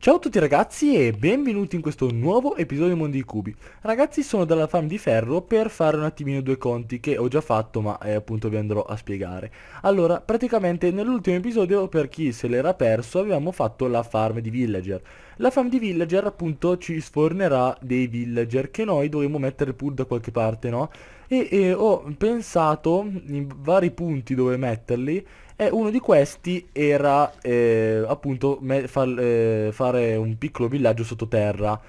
Ciao a tutti ragazzi e benvenuti in questo nuovo episodio di Mondi Cubi Ragazzi sono dalla farm di ferro per fare un attimino due conti che ho già fatto ma eh, appunto vi andrò a spiegare Allora praticamente nell'ultimo episodio per chi se l'era perso avevamo fatto la farm di villager La farm di villager appunto ci sfornerà dei villager che noi dovremmo mettere pure da qualche parte no? E, e ho pensato in vari punti dove metterli e eh, uno di questi era eh, appunto far, eh, fare un piccolo villaggio sottoterra.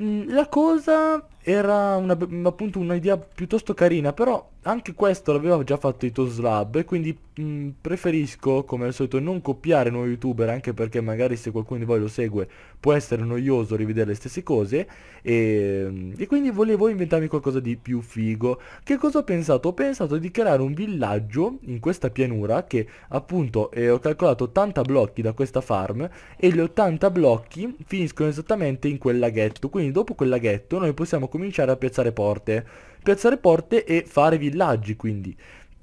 Mm, la cosa era una, appunto un'idea piuttosto carina, però anche questo l'aveva già fatto i Toslab e quindi mh, preferisco, come al solito, non copiare nuovi youtuber, anche perché magari se qualcuno di voi lo segue può essere noioso rivedere le stesse cose e, e quindi volevo inventarmi qualcosa di più figo. Che cosa ho pensato? Ho pensato di creare un villaggio in questa pianura che appunto eh, ho calcolato 80 blocchi da questa farm e gli 80 blocchi finiscono esattamente in quel laghetto, quindi dopo quel laghetto noi possiamo cominciare a piazzare porte. Piazzare porte e fare villaggi quindi.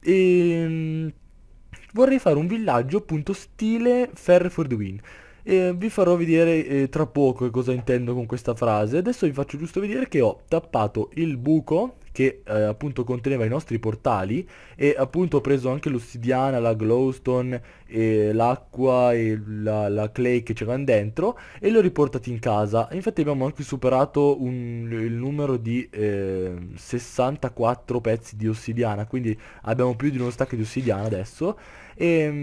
E... Ehm, vorrei fare un villaggio appunto stile Fair for the Win. E ehm, vi farò vedere eh, tra poco cosa intendo con questa frase. Adesso vi faccio giusto vedere che ho tappato il buco che eh, appunto conteneva i nostri portali e appunto ho preso anche l'ossidiana, la glowstone, e l'acqua e la, la clay che c'erano dentro e li ho riportati in casa. Infatti abbiamo anche superato un, il numero di eh, 64 pezzi di ossidiana, quindi abbiamo più di uno stack di ossidiana adesso e ehm,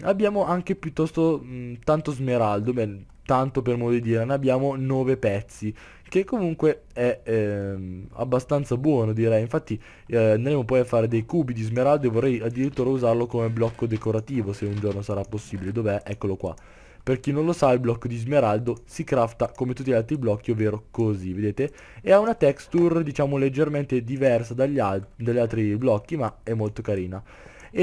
mh, abbiamo anche piuttosto mh, tanto smeraldo, beh, tanto per modo di dire, ne abbiamo 9 pezzi, che comunque è ehm, abbastanza buono direi, infatti eh, andremo poi a fare dei cubi di smeraldo e vorrei addirittura usarlo come blocco decorativo se un giorno sarà possibile, dov'è? Eccolo qua. Per chi non lo sa il blocco di smeraldo si crafta come tutti gli altri blocchi, ovvero così, vedete? E ha una texture diciamo leggermente diversa dagli, al dagli altri blocchi, ma è molto carina. E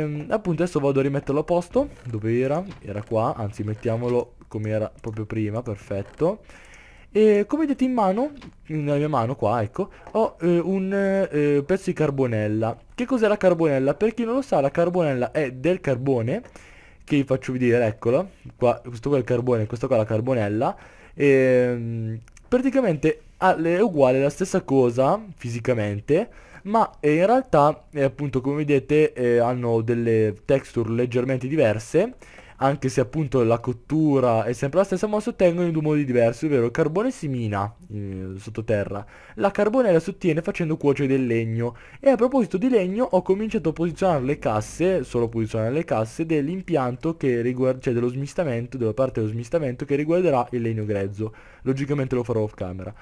ehm, appunto adesso vado a rimetterlo a posto Dove era? Era qua Anzi mettiamolo come era proprio prima Perfetto e come vedete in mano, nella mia mano qua, ecco, ho eh, un eh, pezzo di carbonella. Che cos'è la carbonella? Per chi non lo sa, la carbonella è del carbone, che vi faccio vedere, eccola, qua, questo qua è il carbone, questo qua è la carbonella, e ehm, praticamente è uguale la stessa cosa fisicamente, ma eh, in realtà eh, appunto come vedete eh, hanno delle texture leggermente diverse anche se appunto la cottura è sempre la stessa ma si ottengono in due modi diversi ovvero il carbone si mina eh, sottoterra la carbonella si ottiene facendo cuocere del legno e a proposito di legno ho cominciato a posizionare le casse solo posizionare le casse dell'impianto che riguarda cioè dello smistamento della parte dello smistamento che riguarderà il legno grezzo logicamente lo farò off camera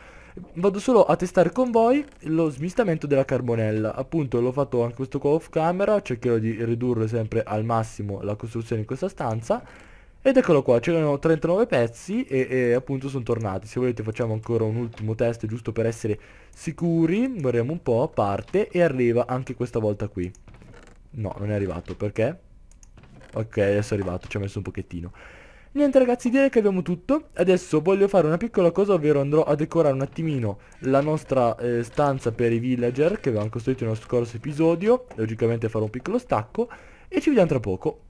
vado solo a testare con voi lo smistamento della carbonella appunto l'ho fatto anche questo qua off camera cercherò di ridurre sempre al massimo la costruzione di questa stanza ed eccolo qua, c'erano 39 pezzi e, e, appunto sono tornati. Se volete facciamo ancora un ultimo test giusto per essere sicuri. Guardiamo un po', parte e arriva anche questa volta qui. No, non è arrivato, perché? Ok, adesso è arrivato, ci ha messo un pochettino. Niente ragazzi direi che abbiamo tutto Adesso voglio fare una piccola cosa ovvero andrò a decorare un attimino la nostra eh, stanza per i villager che avevamo costruito nello scorso episodio Logicamente farò un piccolo stacco e ci vediamo tra poco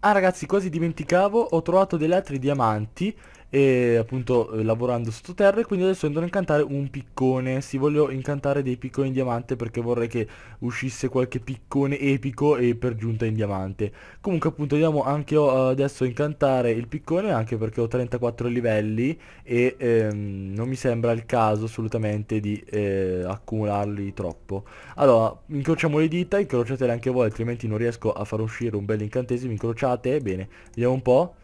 Ah ragazzi quasi dimenticavo ho trovato degli altri diamanti e appunto eh, lavorando sottoterra e quindi adesso andrò a incantare un piccone sì voglio incantare dei picconi in diamante perché vorrei che uscisse qualche piccone epico e per giunta in diamante comunque appunto andiamo anche io eh, adesso a incantare il piccone anche perché ho 34 livelli e ehm, non mi sembra il caso assolutamente di eh, accumularli troppo allora incrociamo le dita incrociatele anche voi altrimenti non riesco a far uscire un bel incantesimo incrociate bene vediamo un po'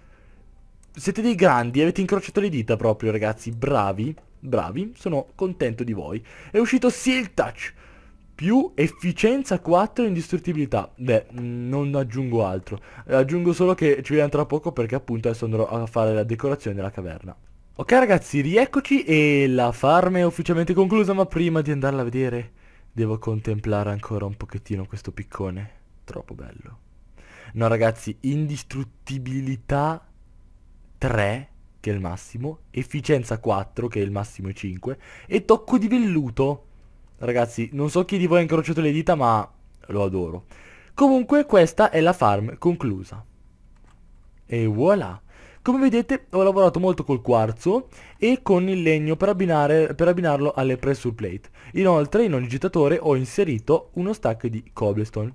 Siete dei grandi, avete incrociato le dita proprio ragazzi, bravi, bravi, sono contento di voi. È uscito Seal Touch, più efficienza 4 e indistruttibilità. Beh, mm, non aggiungo altro, aggiungo solo che ci vediamo tra poco perché appunto adesso andrò a fare la decorazione della caverna. Ok ragazzi, rieccoci e la farm è ufficialmente conclusa, ma prima di andarla a vedere devo contemplare ancora un pochettino questo piccone. Troppo bello. No ragazzi, indistruttibilità 3 che è il massimo, efficienza 4 che è il massimo 5 e tocco di velluto. Ragazzi, non so chi di voi ha incrociato le dita ma lo adoro. Comunque questa è la farm conclusa. E voilà! Come vedete ho lavorato molto col quarzo e con il legno per, abbinare, per abbinarlo alle pressure plate. Inoltre in ogni gettatore ho inserito uno stack di cobblestone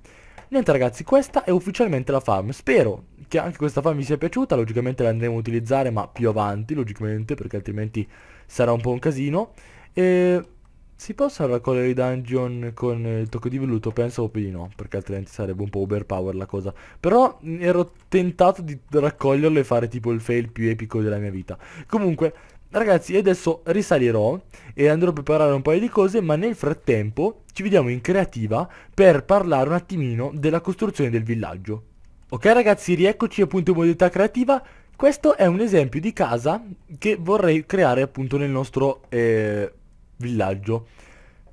niente ragazzi questa è ufficialmente la farm spero che anche questa farm vi sia piaciuta logicamente la andremo a utilizzare ma più avanti logicamente perché altrimenti sarà un po' un casino e si possono raccogliere i dungeon con il tocco di velluto? Penso proprio di no, perché altrimenti sarebbe un po' overpower la cosa. Però ero tentato di raccoglierlo e fare tipo il fail più epico della mia vita. Comunque, Ragazzi adesso risalirò e andrò a preparare un paio di cose ma nel frattempo ci vediamo in creativa per parlare un attimino della costruzione del villaggio. Ok ragazzi rieccoci appunto in modalità creativa, questo è un esempio di casa che vorrei creare appunto nel nostro eh, villaggio.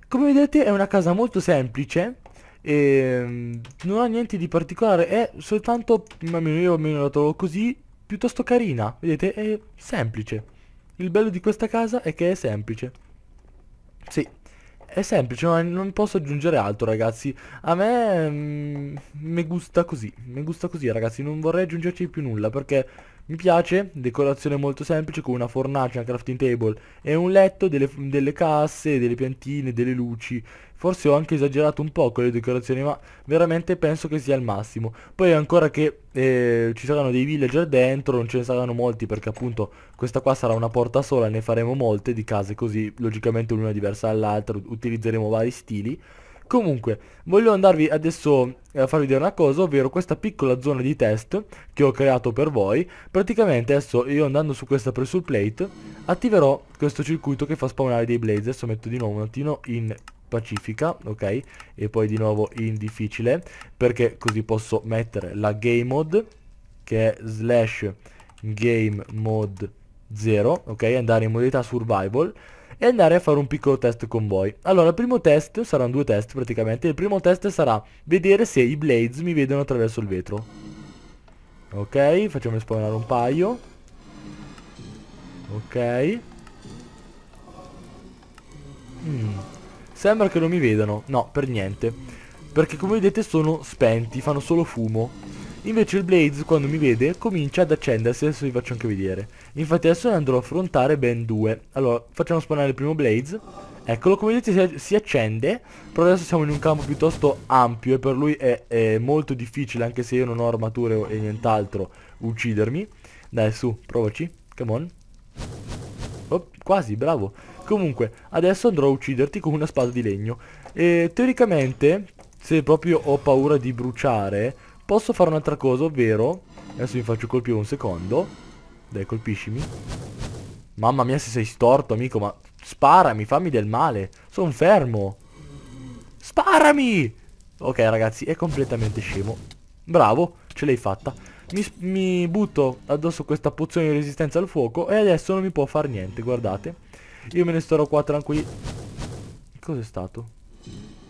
Come vedete è una casa molto semplice e ehm, non ha niente di particolare, è soltanto, almeno io almeno la trovo così, piuttosto carina, vedete è semplice. Il bello di questa casa è che è semplice. Sì, è semplice, ma non posso aggiungere altro ragazzi. A me... mi mm, gusta così, mi gusta così ragazzi, non vorrei aggiungerci più nulla perché mi piace, decorazione molto semplice con una fornace, una crafting table e un letto, delle, delle, casse, delle piantine, delle luci. Forse ho anche esagerato un po' con le decorazioni ma veramente penso che sia il massimo. Poi ancora che eh, ci saranno dei villager dentro, non ce ne saranno molti perché appunto questa qua sarà una porta sola, ne faremo molte di case così logicamente l'una diversa dall'altra, utilizzeremo vari stili. Comunque, voglio andarvi adesso eh, a farvi vedere una cosa, ovvero questa piccola zona di test che ho creato per voi. Praticamente adesso io andando su questa pressure plate attiverò questo circuito che fa spawnare dei blaze. Adesso metto di nuovo un attimo in pacifica, ok? E poi di nuovo in difficile, perché così posso mettere la game mode, che è slash game mode 0, ok? Andare in modalità survival e andare a fare un piccolo test con voi. Allora, il primo test, saranno due test praticamente, il primo test sarà vedere se i blades mi vedono attraverso il vetro. Ok, facciamo spawnare un paio. Ok. Mm. Sembra che non mi vedano, no, per niente. Perché come vedete sono spenti, fanno solo fumo. Invece il Blaze quando mi vede comincia ad accendersi, adesso vi faccio anche vedere. Infatti adesso ne andrò a affrontare ben due. Allora, facciamo spawnare il primo Blaze. Eccolo, come vedete si accende, però adesso siamo in un campo piuttosto ampio e per lui è, è molto difficile, anche se io non ho armature e nient'altro, uccidermi. Dai, su, provaci, come on. Oh, quasi, bravo. Comunque, adesso andrò a ucciderti con una spada di legno. E teoricamente, se proprio ho paura di bruciare, Posso fare un'altra cosa, ovvero... Adesso mi faccio colpire un secondo. Dai, colpiscimi. Mamma mia se sei storto, amico, ma... Sparami, fammi del male. Sono fermo. Sparami! Ok, ragazzi, è completamente scemo. Bravo, ce l'hai fatta. Mi, mi, butto addosso questa pozione di resistenza al fuoco e adesso non mi può fare niente, guardate. Io me ne starò qua tranquilli. Cos'è stato?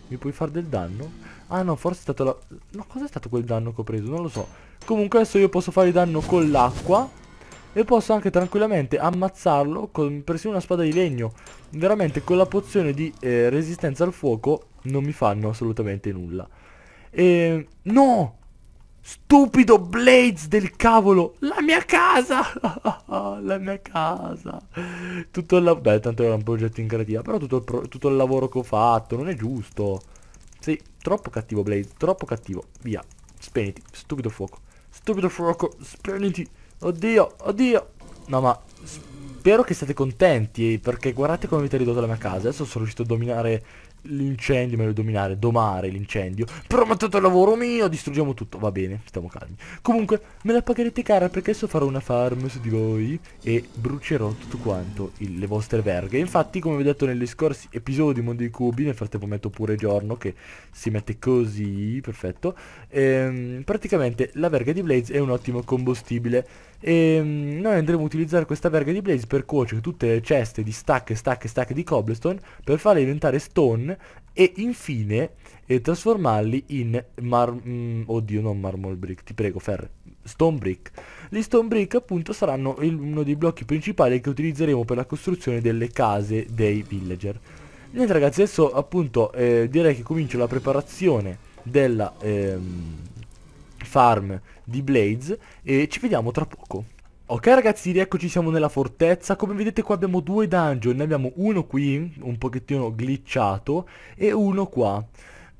Mi puoi fare del danno? Ah no, forse è stato la... No, cos'è stato quel danno che ho preso? Non lo so. Comunque adesso io posso fare danno con l'acqua. E posso anche tranquillamente ammazzarlo con persino una spada di legno. Veramente con la pozione di eh, resistenza al fuoco non mi fanno assolutamente nulla. E... No! Stupido Blades del cavolo! La mia casa! la mia casa! Tutto il lavoro... Beh, tanto era un progetto in creativa, però tutto il, pro... tutto il lavoro che ho fatto, non è giusto. Sì, troppo cattivo, Blaze, troppo cattivo. Via, spegniti, stupido fuoco. Stupido fuoco, spegniti. Oddio, oddio. No, ma spero che siate contenti, perché guardate come avete ridotto la mia casa. Adesso sono riuscito a dominare l'incendio, meglio dominare, domare l'incendio. Prometto il lavoro mio, distruggiamo tutto. Va bene, stiamo calmi. Comunque, me la pagherete cara perché adesso farò una farm su di voi e brucerò tutto quanto il, le vostre verghe. Infatti, come vi ho detto negli scorsi episodi Mondo dei Cubi, nel frattempo metto pure giorno che si mette così, perfetto. Ehm, praticamente la verga di Blaze è un ottimo combustibile. E ehm, noi andremo a utilizzare questa verga di Blaze per cuocere tutte le ceste di stack, stack, stack di cobblestone per farle diventare stone e infine eh, trasformarli in mar... Mm, oddio, non Marmol Brick, ti prego, Fer. Stone Brick. Gli Stone Brick appunto saranno il, uno dei blocchi principali che utilizzeremo per la costruzione delle case dei villager. Niente ragazzi, adesso appunto eh, direi che comincio la preparazione della ehm, farm di Blades e ci vediamo tra poco. Ok ragazzi, rieccoci siamo nella fortezza, come vedete qua abbiamo due dungeon, ne abbiamo uno qui, un pochettino glitchato, e uno qua.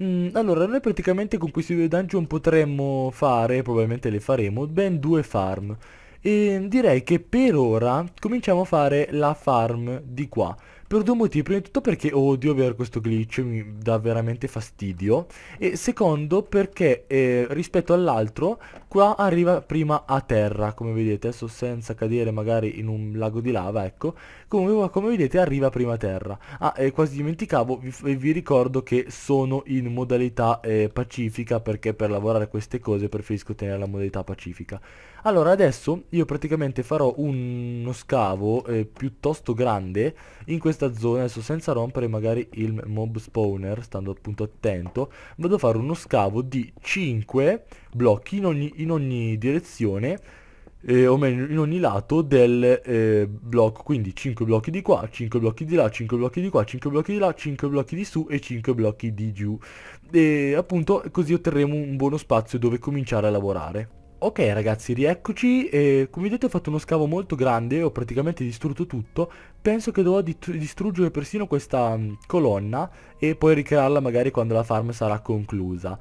Mm, allora, noi praticamente con questi due dungeon potremmo fare, probabilmente le faremo, ben due farm. E direi che per ora cominciamo a fare la farm di qua per due motivi. Prima di tutto perché odio avere questo glitch, mi dà veramente fastidio. E secondo perché eh, rispetto all'altro qua arriva prima a terra, come vedete, adesso senza cadere magari in un lago di lava, ecco come, come vedete arriva prima terra. Ah, eh, quasi dimenticavo, vi, vi, ricordo che sono in modalità eh, pacifica perché per lavorare queste cose preferisco tenere la modalità pacifica. Allora adesso io praticamente farò un, uno scavo eh, piuttosto grande in questa zona, adesso senza rompere magari il mob spawner, stando appunto attento, vado a fare uno scavo di 5 blocchi in ogni, in ogni direzione eh, o meno in ogni lato del eh, blocco, quindi 5 blocchi di qua, 5 blocchi di là, 5 blocchi di qua, 5 blocchi di là, 5 blocchi di su e 5 blocchi di giù. E appunto così otterremo un buono spazio dove cominciare a lavorare. Ok ragazzi, rieccoci, eh, come vedete ho fatto uno scavo molto grande, ho praticamente distrutto tutto, penso che dovrò distruggere persino questa mh, mm, colonna e poi ricrearla magari quando la farm sarà conclusa.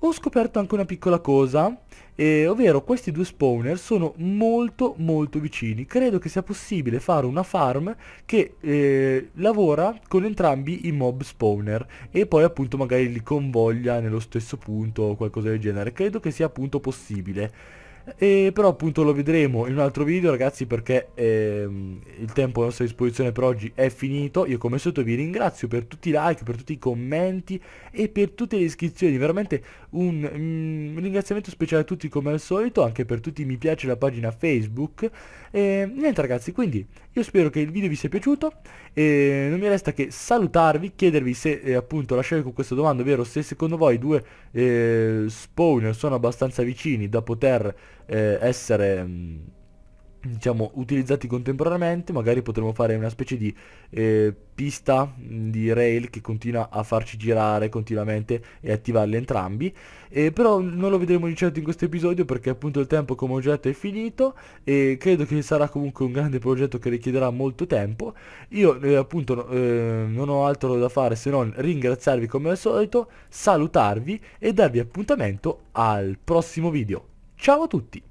Ho scoperto anche una piccola cosa, eh, ovvero questi due spawner sono molto molto vicini credo che sia possibile fare una farm che eh, lavora con entrambi i mob spawner e poi appunto magari li convoglia nello stesso punto o qualcosa del genere credo che sia appunto possibile e però appunto lo vedremo in un altro video ragazzi perché ehm, il tempo a nostra disposizione per oggi è finito Io come sotto vi ringrazio per tutti i like, per tutti i commenti e per tutte le iscrizioni Veramente un mm, ringraziamento speciale a tutti come al solito, anche per tutti mi piace la pagina Facebook. E niente ragazzi, quindi io spero che il video vi sia piaciuto e non mi resta che salutarvi, chiedervi se eh, appunto lasciate con questa domanda, ovvero se secondo voi i due eh, spawner sono abbastanza vicini da poter eh, essere... Mh, mm, diciamo utilizzati contemporaneamente magari potremmo fare una specie di eh, pista mm, di rail che continua a farci girare continuamente e attivarli entrambi eh, però non lo vedremo di certo in questo episodio perché appunto il tempo come oggetto è finito e credo che sarà comunque un grande progetto che richiederà molto tempo io eh, appunto eh, non ho altro da fare se non ringraziarvi come al solito salutarvi e darvi appuntamento al prossimo video ciao a tutti